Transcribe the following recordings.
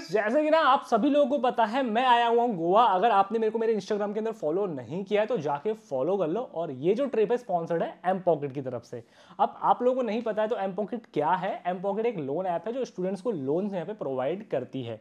friends जैसे कि ना आप सभी लोगों को पता है मैं आया हुआ हूँ गोवा अगर आपने मेरे को मेरे इंस्टाग्राम के अंदर फॉलो नहीं किया है तो जाके फॉलो कर लो और ये जो ट्रिप है स्पॉन्सर्ड है एम पॉकेट की तरफ से अब आप लोगों को नहीं पता है तो एम पॉकेट क्या है एम पॉकेट एक लोन ऐप है जो स्टूडेंट्स को लोन यहाँ पे प्रोवाइड करती है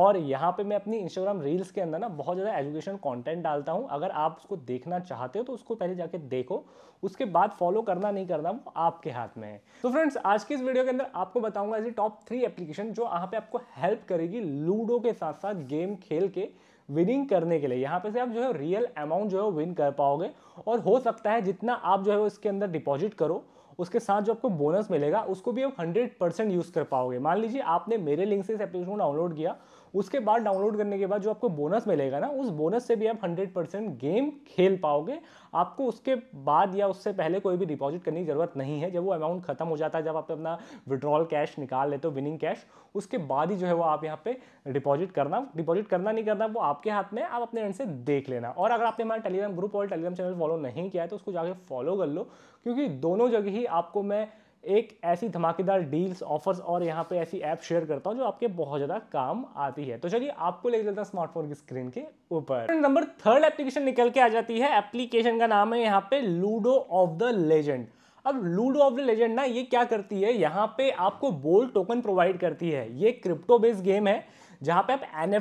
और यहाँ पे मैं अपनी इंस्टाग्राम रील्स के अंदर ना बहुत ज़्यादा एजुकेशन कंटेंट डालता हूँ अगर आप उसको देखना चाहते हो तो उसको पहले जाके देखो उसके बाद फॉलो करना नहीं करना वो आपके हाथ में है तो फ्रेंड्स आज की इस वीडियो के अंदर आपको बताऊंगा ऐसी टॉप थ्री एप्लीकेशन जो यहाँ पे आपको हेल्प करेगी लूडो के साथ साथ गेम खेल के विनिंग करने के लिए यहाँ पे से आप जो है रियल अमाउंट जो है विन कर पाओगे और हो सकता है जितना आप जो है इसके अंदर डिपॉजिट करो उसके साथ जो आपको बोनस मिलेगा उसको भी आप हंड्रेड परसेंट यूज़ कर पाओगे मान लीजिए आपने मेरे लिंक से इस एप्लीकेशन को डाउनलोड किया उसके बाद डाउनलोड करने के बाद जो आपको बोनस मिलेगा ना उस बोनस से भी आप हंड्रेड परसेंट गेम खेल पाओगे आपको उसके बाद या उससे पहले कोई भी डिपॉजिट करने की ज़रूरत नहीं है जब वो अमाउंट खत्म हो जाता है जब आप अपना विड्रॉल कैश निकाल लेते हो विनिंग कैश उसके बाद ही जो है वो आप यहाँ पे डिपॉजिट करना डिपॉजिट करना नहीं करना वो आपके हाथ में आप अपने एंड से देख लेना और अगर आपने हमारा टेलीग्राम ग्रुप और टेलीग्राम चैनल फॉलो नहीं किया है तो उसको जाके फॉलो कर लो क्योंकि दोनों जगह ही आपको मैं एक ऐसी धमाकेदार डील्स ऑफर्स और यहाँ पे ऐसी ऐप शेयर करता हूँ जो आपके बहुत ज़्यादा काम आती है तो चलिए आपको ले चलता है स्मार्टफोन की स्क्रीन के ऊपर नंबर थर्ड एप्लीकेशन निकल के आ जाती है एप्लीकेशन का नाम है यहाँ पे लूडो ऑफ द लेजेंड अब लूडो ऑफ द लेजेंड ना ये क्या करती है यहाँ पे आपको बोल्ड टोकन प्रोवाइड करती है ये क्रिप्टो बेस्ड गेम है जहाँ पे आप एन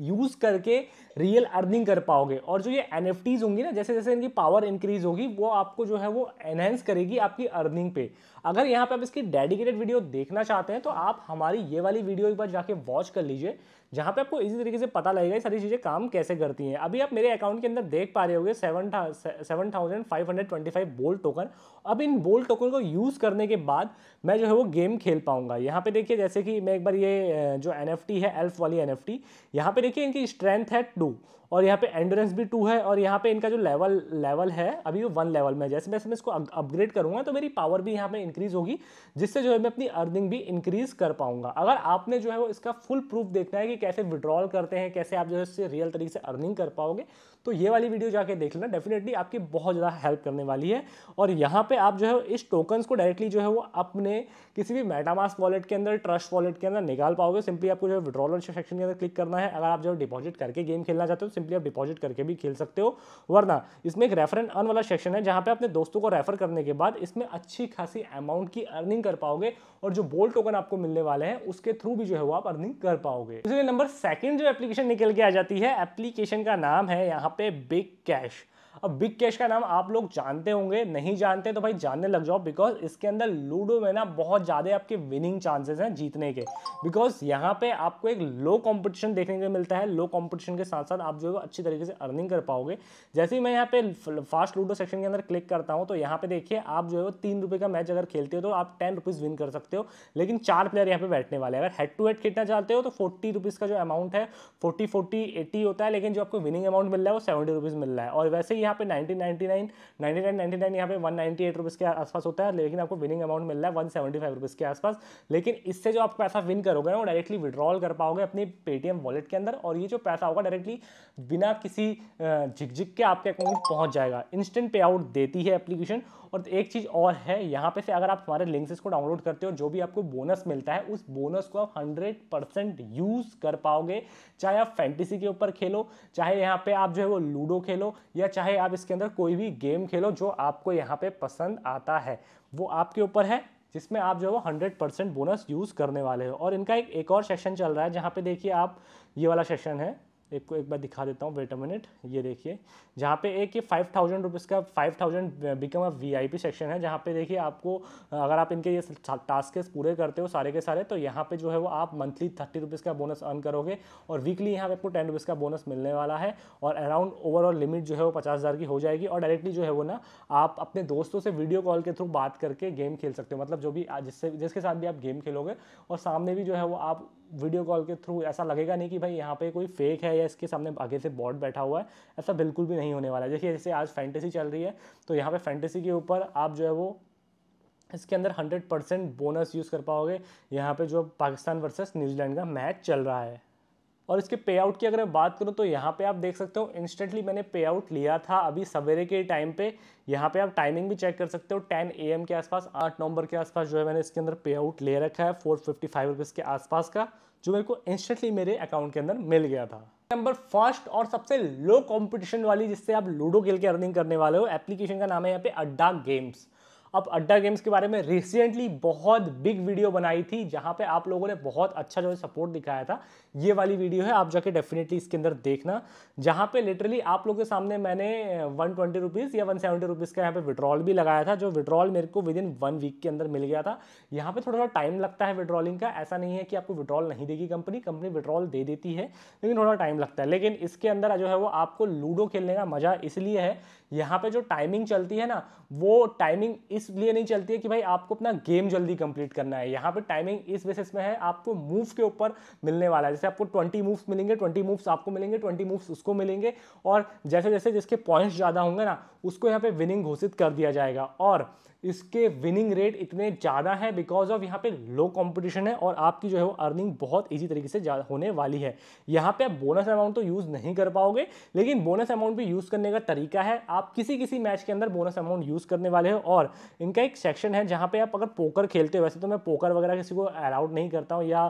यूज़ करके रियल अर्निंग कर पाओगे और जो ये एन होंगी ना जैसे जैसे इनकी पावर इंक्रीज होगी वो आपको जो है वो एनहेंस करेगी आपकी अर्निंग पे अगर यहाँ पे आप इसकी डेडिकेटेड वीडियो देखना चाहते हैं तो आप हमारी ये वाली वीडियो एक बार जाके वॉच कर लीजिए जहाँ पे आपको इसी तरीके से पता लगेगा सारी चीज़ें काम कैसे करती हैं अभी आप मेरे अकाउंट के अंदर देख पा रहे होगे seven seven thousand five hundred twenty five bold token अब इन बोल्ड टोकन को यूज़ करने के बाद मैं जो है वो गेम खेल पाऊंगा यहाँ पे देखिए जैसे कि मैं एक बार ये जो एन है एल्फ वाली एन एफ यहाँ पे देखिए इनकी स्ट्रेंथ है टू और यहाँ पे एंडोरेंस भी टू है और यहाँ पे इनका जो लेवल लेवल है अभी वो वन लेवल में जैसे मैं इसको अपग्रेड करूँगा तो मेरी पावर भी यहाँ पे इंक्रीज़ होगी जिससे जो है मैं अपनी अर्निंग भी इंक्रीज़ कर पाऊंगा अगर आपने जो है वो इसका फुल प्रूफ देखना है कि कैसे विड्रॉल करते हैं कैसे आप जो है इससे रियल तरीके से अर्निंग कर पाओगे तो ये वाली वीडियो जाके देख लेना डेफिनेटली आपकी बहुत ज़्यादा हेल्प करने वाली है और यहाँ पर आप जो है इस टोकन्स को डायरेक्टली जो है वो अपने किसी भी मेटामास वॉलेट के अंदर ट्रस्ट वॉलेट के अंदर निकाल पाओगे सिंपली आपको जो है विड्रॉल सेक्शन के अंदर क्लिक करना है अगर आप जो है डिपॉजिट करके गेम खेलना चाहते हो सिंपली आप डिपॉजिट करके भी खेल सकते हो वरना इसमें एक रेफर एंड अर्न वाला सेक्शन है जहां पे अपने दोस्तों को रेफर करने के बाद इसमें अच्छी खासी अमाउंट की अर्निंग कर पाओगे और जो बोल टोकन आपको मिलने वाले हैं उसके थ्रू भी जो है वो आप अर्निंग कर पाओगे इसलिए नंबर सेकेंड जो एप्लीकेशन निकल के आ जाती है एप्लीकेशन का नाम है यहाँ पे बिग कैश अब बिग कैश का नाम आप लोग जानते होंगे नहीं जानते तो भाई जानने लग जाओ बिकॉज इसके अंदर लूडो में ना बहुत ज़्यादा आपके विनिंग चांसेस हैं जीतने के बिकॉज यहाँ पे आपको एक लो कॉम्पिटिशन देखने को मिलता है लो कॉम्पिटिशन के साथ साथ आप जो है अच्छी तरीके से अर्निंग कर पाओगे जैसे ही मैं यहाँ पे फास्ट लूडो सेक्शन के अंदर क्लिक करता हूँ तो यहाँ पे देखिए आप जो है तीन रुपये का मैच अगर खेलते हो तो आप टेन रुपीज़ विन कर सकते हो लेकिन चार प्लेयर यहाँ पे बैठने वाले अगर हेड टू हेड खेलना चाहते हो तो फोर्टी रुपीज़ का जो अमाउंट है फोर्टी फोर्टी एटी होता है लेकिन जो आपको विनिंग अमाउंट मिल रहा है वो सेवेंटी रुपीज़ मिल रहा है और वैसे ही यहाँ पे 1999 1999 यहाँ पे 198 रुपीस के आसपास होता है लेकिन आपको विनिंग अमाउंट मिल रहा है 175 रुपीस के आसपास लेकिन इससे जो आप पैसा विन करोगे ना वो डायरेक्टली विड्रॉल कर पाओगे अपने पेटीएम वॉलेट के अंदर और ये जो पैसा होगा डायरेक्टली बिना किसी झिकझिक के आपके अकाउंट पहुँच जाएगा इंस्टेंट पे आउट देती है एप्लीकेशन और तो एक चीज़ और है यहाँ पे से अगर आप हमारे लिंक को डाउनलोड करते हो जो भी आपको बोनस मिलता है उस बोनस को आप हंड्रेड परसेंट यूज़ कर पाओगे चाहे आप फैंटेसी के ऊपर खेलो चाहे यहाँ पे आप जो है वो लूडो खेलो या चाहे आप इसके अंदर कोई भी गेम खेलो जो आपको यहाँ पे पसंद आता है वो आपके ऊपर है जिसमें आप जो है वो हंड्रेड परसेंट बोनस यूज़ करने वाले हो और इनका एक एक और सेशन चल रहा है जहाँ पे देखिए आप ये वाला सेशन है एक को एक बार दिखा देता हूँ वेट अ मिनट ये देखिए जहाँ पे एक ये फाइव थाउजेंड रुपीज़ का five thousand become a VIP section है जहाँ पे देखिए आपको अगर आप इनके ये टास्केस पूरे करते हो सारे के सारे तो यहाँ पे जो है वो आप मंथली थर्टी रुपीज़ का बोनस अर्न करोगे और वीकली यहाँ पे आपको टेन रुपीज़ का बोनस मिलने वाला है और अराउंड ओवरऑल लिमिट जो है वो पचास हज़ार की हो जाएगी और डायरेक्टली जो है वो ना आप अपने दोस्तों से वीडियो कॉल के थ्रू बात करके गेम खेल सकते हो मतलब जो भी जिससे जिसके साथ भी आप गेम खेलोगे और सामने भी जो है वो आप वीडियो कॉल के थ्रू ऐसा लगेगा नहीं कि भाई यहाँ पे कोई फेक है या इसके सामने आगे से बॉर्ड बैठा हुआ है ऐसा बिल्कुल भी नहीं होने वाला है देखिए जैसे आज फैंटेसी चल रही है तो यहाँ पर फैंटेसी के ऊपर आप जो है वो इसके अंदर 100 परसेंट बोनस यूज़ कर पाओगे यहाँ पे जो पाकिस्तान वर्सेस न्यूजीलैंड का मैच चल रहा है और इसके पे आउट की अगर मैं बात करूँ तो यहाँ पे आप देख सकते हो इंस्टेंटली मैंने पे आउट लिया था अभी सवेरे के टाइम पे यहाँ पे आप टाइमिंग भी चेक कर सकते हो 10 एम के आसपास 8 नवंबर के आसपास जो है मैंने इसके अंदर पे आउट ले रखा है फोर फिफ्टी के आसपास का जो मेरे को इंस्टेंटली मेरे अकाउंट के अंदर मिल गया था नंबर फर्स्ट और सबसे लो कंपटीशन वाली जिससे आप लूडो खेल के अर्निंग करने वाले हो एप्लीकेशन का नाम है यहाँ पे अड्डा गेम्स अब अड्डा गेम्स के बारे में रिसेंटली बहुत बिग वीडियो बनाई थी जहां पे आप लोगों ने बहुत अच्छा जो है सपोर्ट दिखाया था ये वाली वीडियो है आप जाके डेफिनेटली इसके अंदर देखना जहां पे लिटरली आप लोगों के सामने मैंने वन ट्वेंटी रुपीज़ या वन सेवेंटी रुपीज़ का यहाँ पे विड्रॉल भी लगाया था जो विड्रॉल मेरे को विद इन वन वीक के अंदर मिल गया था यहाँ पर थोड़ा सा टाइम लगता है विड्रॉलिंग का ऐसा नहीं है कि आपको विड्रॉल नहीं देगी कंपनी कंपनी विड्रॉल दे देती है लेकिन थोड़ा टाइम लगता है लेकिन इसके अंदर जो है वो आपको लूडो खेलने का मज़ा इसलिए है यहाँ पर जो टाइमिंग चलती है ना वो टाइमिंग इसलिए नहीं चलती है कि भाई आपको अपना गेम जल्दी कंप्लीट करना है यहाँ पर टाइमिंग इस बेसिस में है आपको मूव के ऊपर मिलने वाला है जैसे आपको ट्वेंटी मूव्स मिलेंगे ट्वेंटी मूव्स आपको मिलेंगे ट्वेंटी मूव्स उसको मिलेंगे और जैसे जैसे जिसके पॉइंट्स ज़्यादा होंगे ना उसको यहाँ पर विनिंग घोषित कर दिया जाएगा और इसके विनिंग रेट इतने ज़्यादा है बिकॉज ऑफ यहाँ पे लो कंपटीशन है और आपकी जो है वो अर्निंग बहुत इजी तरीके से होने वाली है यहाँ पे आप बोनस अमाउंट तो यूज़ नहीं कर पाओगे लेकिन बोनस अमाउंट भी यूज़ करने का तरीका है आप किसी किसी मैच के अंदर बोनस अमाउंट यूज़ करने वाले हो और इनका एक सेक्शन है जहाँ पर आप अगर पोकर खेलते हो वैसे तो मैं पोकर वगैरह किसी को अलाउड नहीं करता हूँ या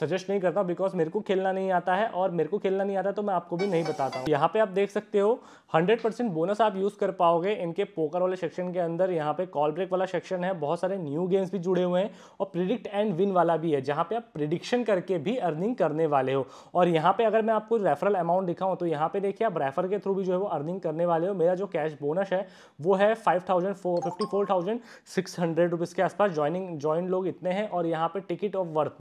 सजेस्ट नहीं करता हूँ बिकॉज मेरे को खेलना नहीं आता है और मेरे को खेलना नहीं आता तो मैं आपको भी नहीं बताता हूँ यहाँ पर आप देख सकते हो हंड्रेड बोनस आप यूज़ कर पाओगे इनके पोकर वाले सेक्शन के अंदर यहाँ पे कॉल ब्रेक वाला सेक्शन है बहुत सारे न्यू गेम्स भी जुड़े हुए हैं और प्रिडिक्ट एंड विन वाला भी है जहाँ पे आप प्रिडिक्शन करके भी अर्निंग करने वाले हो और यहाँ पे अगर मैं आपको रेफरल अमाउंट दिखाऊँ तो यहाँ पे देखिए आप रेफर के थ्रू भी जो है वो अर्निंग करने वाले हो मेरा जो कैश बोनस है वो है फाइव थाउजेंड के आसपास ज्वाइनिंग ज्वाइन लोग इतने हैं और यहाँ पर टिकट ऑफ वर्थ